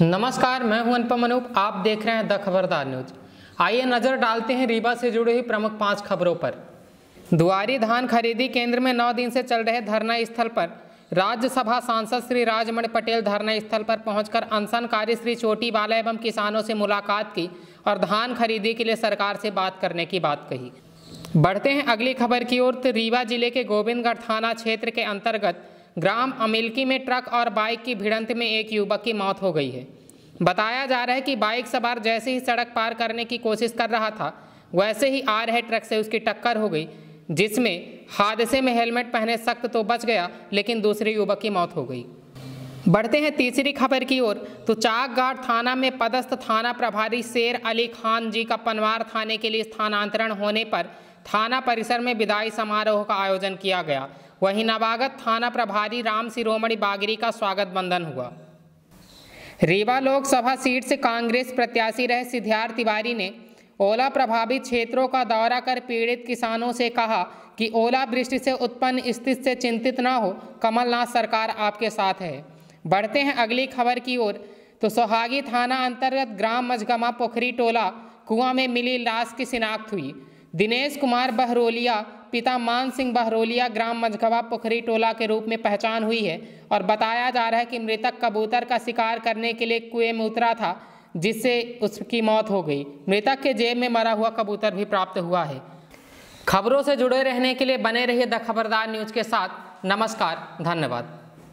नमस्कार मैं हूं अनुपम अनूप आप देख रहे हैं द खबरदार न्यूज आइए नजर डालते हैं रीवा से जुड़ी हुई प्रमुख पांच खबरों पर दुआरी धान खरीदी केंद्र में नौ दिन से चल रहे धरना स्थल पर राज्यसभा सांसद श्री राजमणि पटेल धरना स्थल पर पहुंचकर अनशनकारी श्री चोटी बाला एवं किसानों से मुलाकात की और धान खरीदी के लिए सरकार से बात करने की बात कही बढ़ते हैं अगली खबर की ओर तो रीवा जिले के गोविंदगढ़ थाना क्षेत्र के अंतर्गत ग्राम अमेलकी में ट्रक और बाइक की भिड़ंत में एक युवक की मौत हो गई है बताया जा रहा है कि बाइक सवार जैसे ही सड़क पार करने की कोशिश कर रहा था वैसे ही आ रहे ट्रक से उसकी टक्कर हो गई जिसमें हादसे में हेलमेट पहने सख्त तो बच गया लेकिन दूसरे युवक की मौत हो गई बढ़ते हैं तीसरी खबर की ओर तो चाकगाड़ थाना में पदस्थ थाना प्रभारी शेर अली खान जी का पनवार थाने के लिए स्थानांतरण होने पर थाना परिसर में विदाई समारोह का आयोजन किया गया वहीं नवागत थाना प्रभारी राम शिरोमणि बागरी का स्वागत बंधन हुआ रीवा लोकसभा सीट से कांग्रेस प्रत्याशी रहे सिद्धार्थ तिवारी ने ओला प्रभावित क्षेत्रों का दौरा कर पीड़ित किसानों से कहा कि ओलावृष्टि से उत्पन्न स्थिति से चिंतित न हो कमलनाथ सरकार आपके साथ है बढ़ते हैं अगली खबर की ओर तो सोहागी थाना अंतर्गत ग्राम मजगमा पोखरी टोला कुआं में मिली लाश की शिनाख्त हुई दिनेश कुमार बहरोलिया पिता मान सिंह बहरोलिया ग्राम मझगवा पोखरी टोला के रूप में पहचान हुई है और बताया जा रहा है कि मृतक कबूतर का शिकार करने के लिए कुएं में उतरा था जिससे उसकी मौत हो गई मृतक के जेब में मरा हुआ कबूतर भी प्राप्त हुआ है खबरों से जुड़े रहने के लिए बने रहिए द खबरदार न्यूज़ के साथ नमस्कार धन्यवाद